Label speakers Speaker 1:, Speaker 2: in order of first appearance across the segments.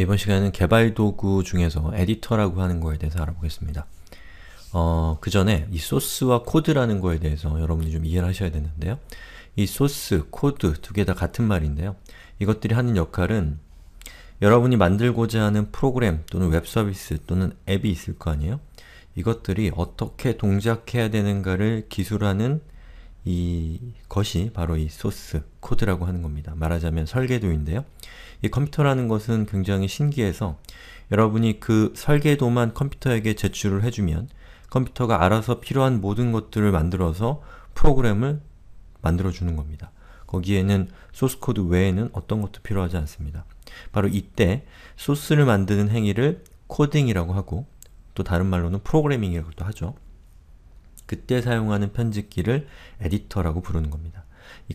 Speaker 1: 이번 시간에는 개발 도구 중에서 에디터라고 하는 거에 대해서 알아보겠습니다. 어, 그 전에 이 소스와 코드라는 거에 대해서 여러분이 좀 이해를 하셔야 되는데요. 이 소스, 코드 두 개 다 같은 말인데요. 이것들이 하는 역할은 여러분이 만들고자 하는 프로그램 또는 웹서비스 또는 앱이 있을 거 아니에요? 이것들이 어떻게 동작해야 되는가를 기술하는 이 것이 바로 이 소스, 코드라고 하는 겁니다. 말하자면 설계도인데요. 이 컴퓨터라는 것은 굉장히 신기해서 여러분이 그 설계도만 컴퓨터에게 제출을 해주면 컴퓨터가 알아서 필요한 모든 것들을 만들어서 프로그램을 만들어주는 겁니다. 거기에는 소스코드 외에는 어떤 것도 필요하지 않습니다. 바로 이때 소스를 만드는 행위를 코딩이라고 하고 또 다른 말로는 프로그래밍이라고도 하죠. 그때 사용하는 편집기를 에디터라고 부르는 겁니다.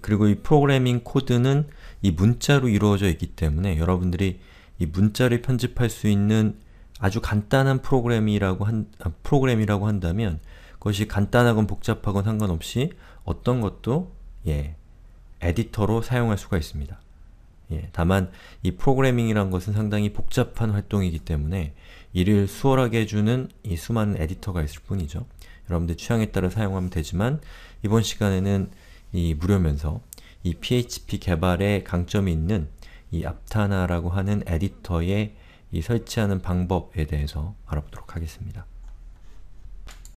Speaker 1: 그리고 이 프로그래밍 코드는 이 문자로 이루어져 있기 때문에 여러분들이 이 문자를 편집할 수 있는 아주 간단한 프로그램이라고 한, 아, 프로그램이라고 한다면 그것이 간단하건 복잡하건 상관없이 어떤 것도 예, 에디터로 사용할 수가 있습니다. 예, 다만 이 프로그래밍이란 것은 상당히 복잡한 활동이기 때문에 이를 수월하게 해주는 이 수많은 에디터가 있을 뿐이죠. 여러분들 취향에 따라 사용하면 되지만 이번 시간에는 이 무료면서 이 PHP 개발의 강점이 있는 이 앞타나라고 하는 에디터에 이 설치하는 방법에 대해서 알아보도록 하겠습니다.